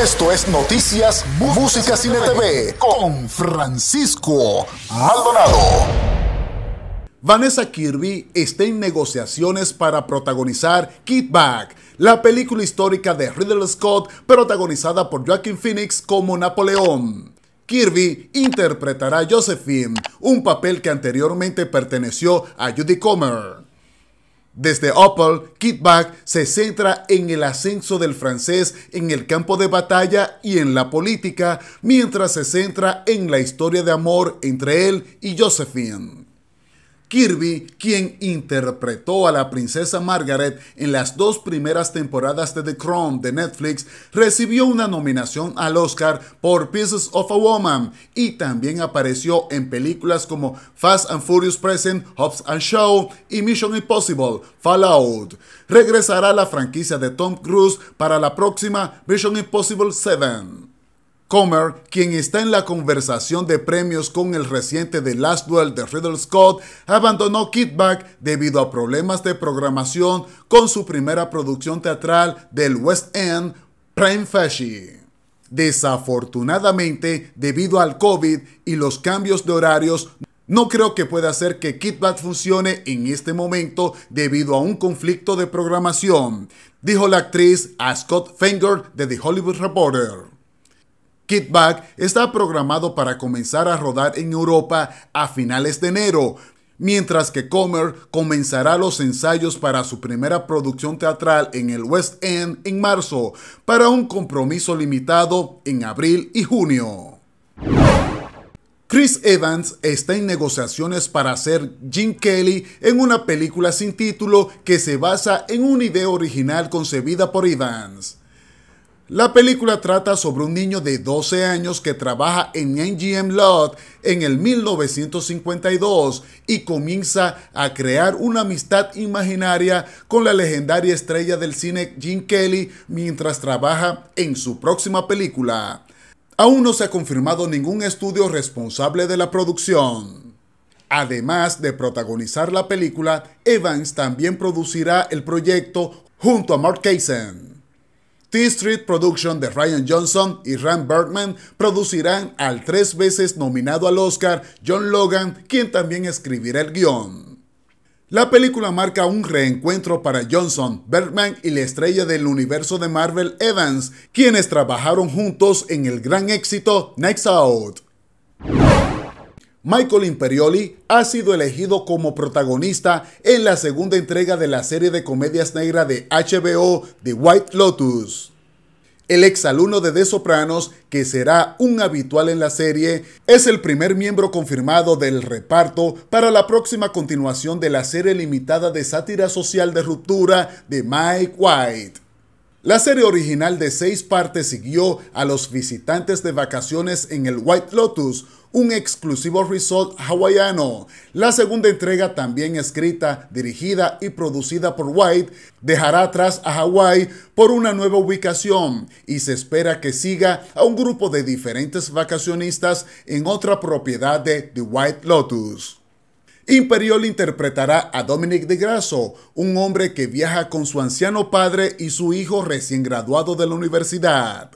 Esto es Noticias, Música, Cine TV con Francisco Maldonado. Vanessa Kirby está en negociaciones para protagonizar Back, la película histórica de Riddle Scott protagonizada por Joaquin Phoenix como Napoleón. Kirby interpretará a Josephine, un papel que anteriormente perteneció a Judy Comer. Desde Opel, Kitback se centra en el ascenso del francés en el campo de batalla y en la política, mientras se centra en la historia de amor entre él y Josephine. Kirby, quien interpretó a la princesa Margaret en las dos primeras temporadas de The Crown de Netflix, recibió una nominación al Oscar por Pieces of a Woman y también apareció en películas como Fast and Furious Present, Hobbs and Shaw y Mission Impossible, Fallout. Regresará a la franquicia de Tom Cruise para la próxima Mission Impossible 7. Comer, quien está en la conversación de premios con el reciente The Last Duel de Riddle Scott, abandonó Kidback debido a problemas de programación con su primera producción teatral del West End, Prime Fashion. Desafortunadamente, debido al COVID y los cambios de horarios, no creo que pueda hacer que Kidback funcione en este momento debido a un conflicto de programación, dijo la actriz a Scott Fenger de The Hollywood Reporter. Kickback está programado para comenzar a rodar en Europa a finales de enero, mientras que Comer comenzará los ensayos para su primera producción teatral en el West End en marzo, para un compromiso limitado en abril y junio. Chris Evans está en negociaciones para hacer Jim Kelly en una película sin título que se basa en una idea original concebida por Evans. La película trata sobre un niño de 12 años que trabaja en MGM Lot en el 1952 y comienza a crear una amistad imaginaria con la legendaria estrella del cine Gene Kelly mientras trabaja en su próxima película. Aún no se ha confirmado ningún estudio responsable de la producción. Además de protagonizar la película, Evans también producirá el proyecto junto a Mark Kaysen. T Street Production de Ryan Johnson y Rand Bergman producirán al tres veces nominado al Oscar John Logan, quien también escribirá el guión. La película marca un reencuentro para Johnson, Bergman y la estrella del universo de Marvel Evans, quienes trabajaron juntos en el gran éxito Next Out. Michael Imperioli ha sido elegido como protagonista en la segunda entrega de la serie de comedias negras de HBO The White Lotus. El exalumno de The Sopranos, que será un habitual en la serie, es el primer miembro confirmado del reparto para la próxima continuación de la serie limitada de sátira social de ruptura de Mike White. La serie original de seis partes siguió a los visitantes de vacaciones en el White Lotus, un exclusivo resort hawaiano. La segunda entrega, también escrita, dirigida y producida por White, dejará atrás a Hawái por una nueva ubicación y se espera que siga a un grupo de diferentes vacacionistas en otra propiedad de The White Lotus. Imperial interpretará a Dominic de Grasso, un hombre que viaja con su anciano padre y su hijo recién graduado de la universidad.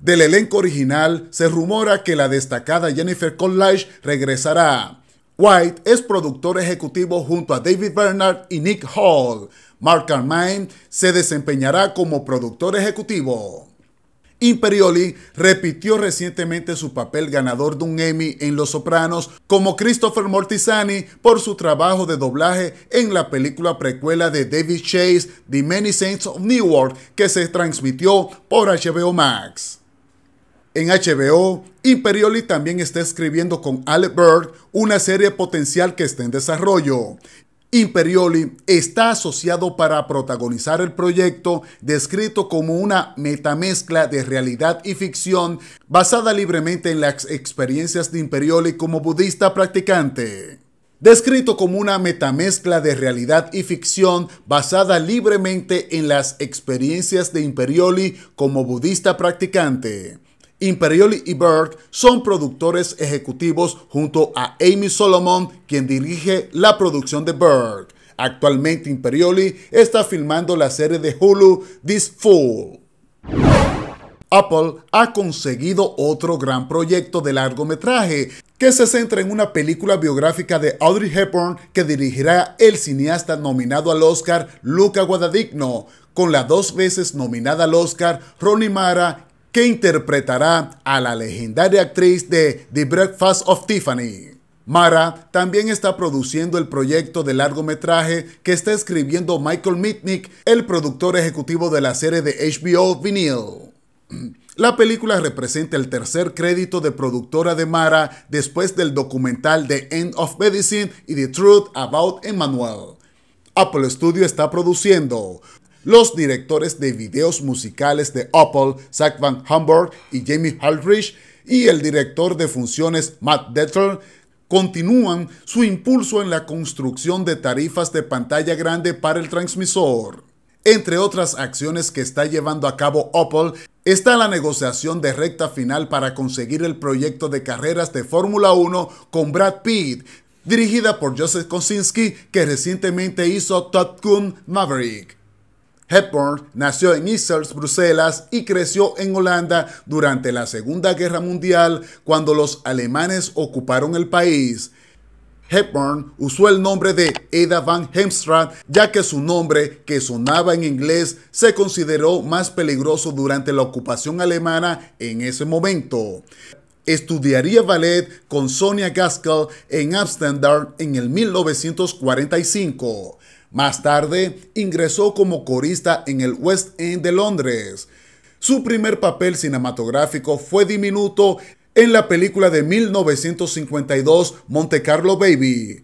Del elenco original se rumora que la destacada Jennifer Collage regresará. White es productor ejecutivo junto a David Bernard y Nick Hall. Mark Carmine se desempeñará como productor ejecutivo. Imperioli repitió recientemente su papel ganador de un Emmy en Los Sopranos como Christopher Mortizani por su trabajo de doblaje en la película precuela de David Chase, The Many Saints of New Newark, que se transmitió por HBO Max. En HBO, Imperioli también está escribiendo con Alec Bird una serie potencial que está en desarrollo. Imperioli está asociado para protagonizar el proyecto, descrito como una metamezcla de realidad y ficción, basada libremente en las experiencias de Imperioli como budista practicante. Descrito como una metamezcla de realidad y ficción basada libremente en las experiencias de Imperioli como budista practicante. Imperioli y Berg son productores ejecutivos junto a Amy Solomon, quien dirige la producción de Berg. Actualmente Imperioli está filmando la serie de Hulu This Fool. Apple ha conseguido otro gran proyecto de largometraje que se centra en una película biográfica de Audrey Hepburn que dirigirá el cineasta nominado al Oscar Luca Guadagnino, con la dos veces nominada al Oscar Ronnie Mara que interpretará a la legendaria actriz de The Breakfast of Tiffany. Mara también está produciendo el proyecto de largometraje que está escribiendo Michael Mitnick, el productor ejecutivo de la serie de HBO Vinyl. La película representa el tercer crédito de productora de Mara después del documental The End of Medicine y The Truth About Emmanuel. Apple Studio está produciendo los directores de videos musicales de Apple, Zach Van Hamburg y Jamie Aldrich, y el director de funciones Matt Detler, continúan su impulso en la construcción de tarifas de pantalla grande para el transmisor. Entre otras acciones que está llevando a cabo Opel está la negociación de recta final para conseguir el proyecto de carreras de Fórmula 1 con Brad Pitt, dirigida por Joseph Kosinski, que recientemente hizo Top Gun Maverick. Hepburn nació en Isers, Bruselas, y creció en Holanda durante la Segunda Guerra Mundial cuando los alemanes ocuparon el país. Hepburn usó el nombre de Eda Van hemstra ya que su nombre, que sonaba en inglés, se consideró más peligroso durante la ocupación alemana en ese momento. Estudiaría ballet con Sonia Gaskell en Amsterdam en el 1945. Más tarde, ingresó como corista en el West End de Londres. Su primer papel cinematográfico fue diminuto en la película de 1952 Monte Carlo Baby.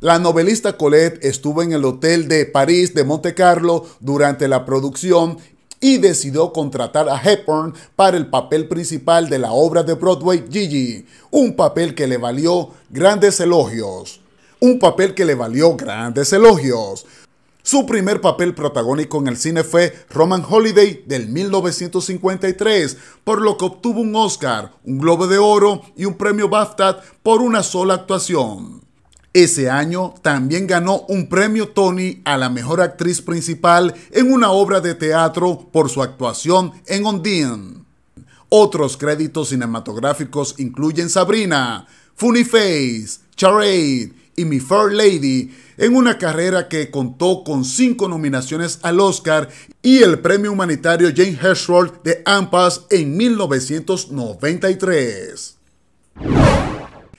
La novelista Colette estuvo en el Hotel de París de Monte Carlo durante la producción y decidió contratar a Hepburn para el papel principal de la obra de Broadway Gigi, un papel que le valió grandes elogios un papel que le valió grandes elogios. Su primer papel protagónico en el cine fue Roman Holiday del 1953, por lo que obtuvo un Oscar, un Globo de Oro y un premio BAFTA por una sola actuación. Ese año también ganó un premio Tony a la mejor actriz principal en una obra de teatro por su actuación en Ondine. Otros créditos cinematográficos incluyen Sabrina, Funny Face, Charade, y Mi Fair Lady en una carrera que contó con cinco nominaciones al Oscar y el premio humanitario Jane Herschel de AMPAS en 1993.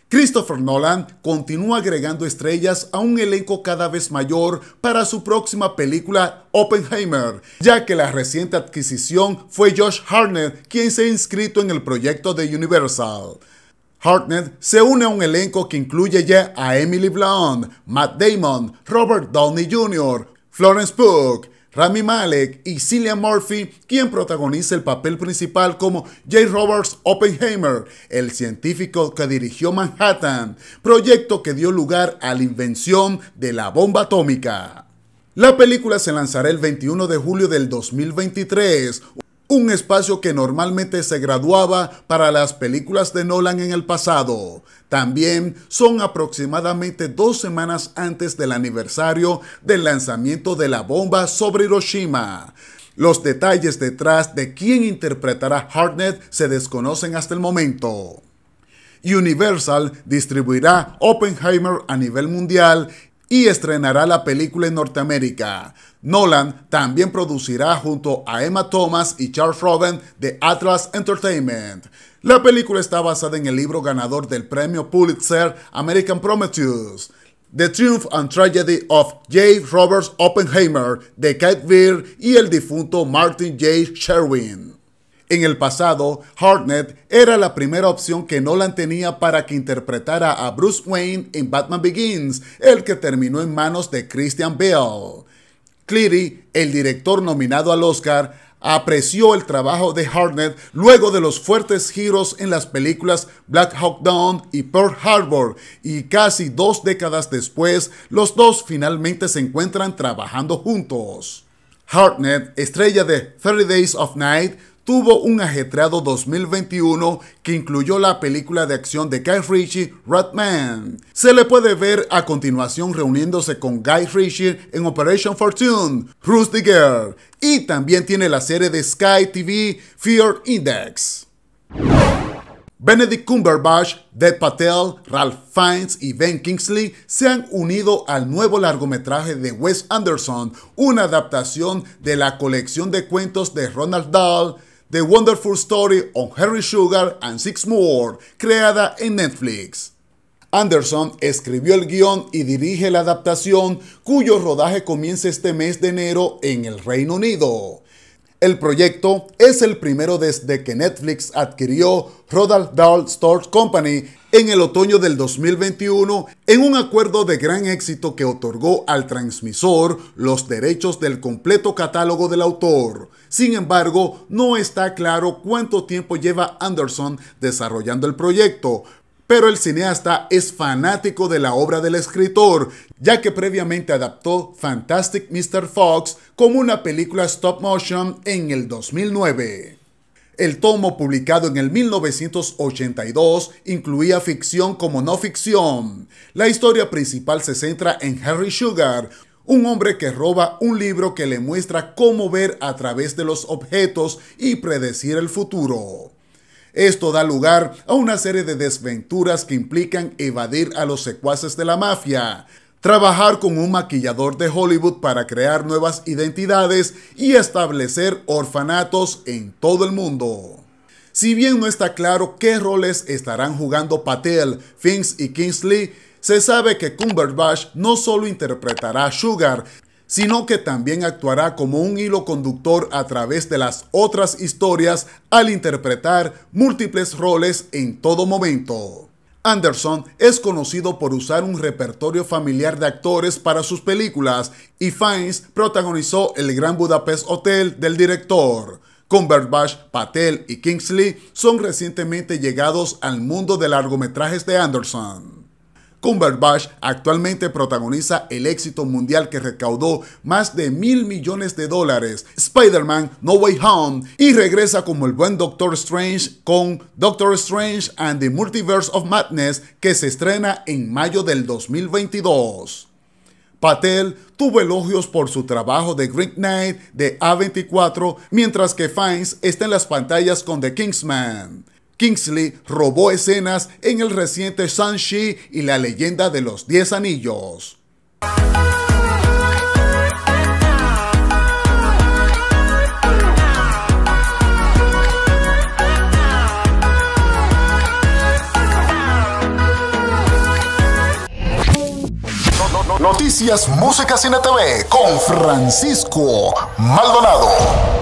Christopher Nolan continúa agregando estrellas a un elenco cada vez mayor para su próxima película Oppenheimer, ya que la reciente adquisición fue Josh Hartnett quien se ha inscrito en el proyecto de Universal. Hartnett se une a un elenco que incluye ya a Emily Blunt, Matt Damon, Robert Downey Jr., Florence Pugh, Rami Malek y Cillian Murphy, quien protagoniza el papel principal como J. Roberts Oppenheimer, el científico que dirigió Manhattan, proyecto que dio lugar a la invención de la bomba atómica. La película se lanzará el 21 de julio del 2023 un espacio que normalmente se graduaba para las películas de Nolan en el pasado. También son aproximadamente dos semanas antes del aniversario del lanzamiento de la bomba sobre Hiroshima. Los detalles detrás de quién interpretará Hartnett se desconocen hasta el momento. Universal distribuirá Oppenheimer a nivel mundial y estrenará la película en Norteamérica. Nolan también producirá junto a Emma Thomas y Charles Roden de Atlas Entertainment. La película está basada en el libro ganador del premio Pulitzer American Prometheus. The Triumph and Tragedy of J. Roberts Oppenheimer de Kate Beer y el difunto Martin J. Sherwin. En el pasado, Hartnett era la primera opción que Nolan tenía para que interpretara a Bruce Wayne en Batman Begins, el que terminó en manos de Christian Bale. Cleary, el director nominado al Oscar, apreció el trabajo de Hartnett luego de los fuertes giros en las películas Black Hawk Down y Pearl Harbor, y casi dos décadas después, los dos finalmente se encuentran trabajando juntos. Hartnett, estrella de 30 Days of Night, tuvo un ajetreado 2021 que incluyó la película de acción de Guy Ritchie, Ratman. Se le puede ver a continuación reuniéndose con Guy Ritchie en Operation Fortune, Rusty Girl, y también tiene la serie de Sky TV, Fear Index. Benedict Cumberbatch, Dev Patel, Ralph Fiennes y Ben Kingsley se han unido al nuevo largometraje de Wes Anderson, una adaptación de la colección de cuentos de Ronald Dahl, The Wonderful Story on Harry Sugar and Six More, creada en Netflix. Anderson escribió el guión y dirige la adaptación, cuyo rodaje comienza este mes de enero en el Reino Unido. El proyecto es el primero desde que Netflix adquirió Rodal Dahl Stores Company en el otoño del 2021 en un acuerdo de gran éxito que otorgó al transmisor los derechos del completo catálogo del autor. Sin embargo, no está claro cuánto tiempo lleva Anderson desarrollando el proyecto, pero el cineasta es fanático de la obra del escritor, ya que previamente adaptó Fantastic Mr. Fox como una película stop motion en el 2009. El tomo publicado en el 1982 incluía ficción como no ficción. La historia principal se centra en Harry Sugar, un hombre que roba un libro que le muestra cómo ver a través de los objetos y predecir el futuro. Esto da lugar a una serie de desventuras que implican evadir a los secuaces de la mafia, trabajar con un maquillador de Hollywood para crear nuevas identidades y establecer orfanatos en todo el mundo. Si bien no está claro qué roles estarán jugando Patel, Finks y Kingsley, se sabe que Cumberbatch no solo interpretará a Sugar, sino que también actuará como un hilo conductor a través de las otras historias al interpretar múltiples roles en todo momento. Anderson es conocido por usar un repertorio familiar de actores para sus películas y Fiennes protagonizó El Gran Budapest Hotel del director. Cumberbatch, Patel y Kingsley son recientemente llegados al mundo de largometrajes de Anderson. Cumberbatch actualmente protagoniza el éxito mundial que recaudó más de mil millones de dólares, Spider-Man No Way Home, y regresa como el buen Doctor Strange con Doctor Strange and the Multiverse of Madness que se estrena en mayo del 2022. Patel tuvo elogios por su trabajo de Green Knight de A24, mientras que Fiennes está en las pantallas con The Kingsman. Kingsley robó escenas en el reciente Sanshi y la leyenda de los 10 Anillos. Noticias Música Cine TV con Francisco Maldonado.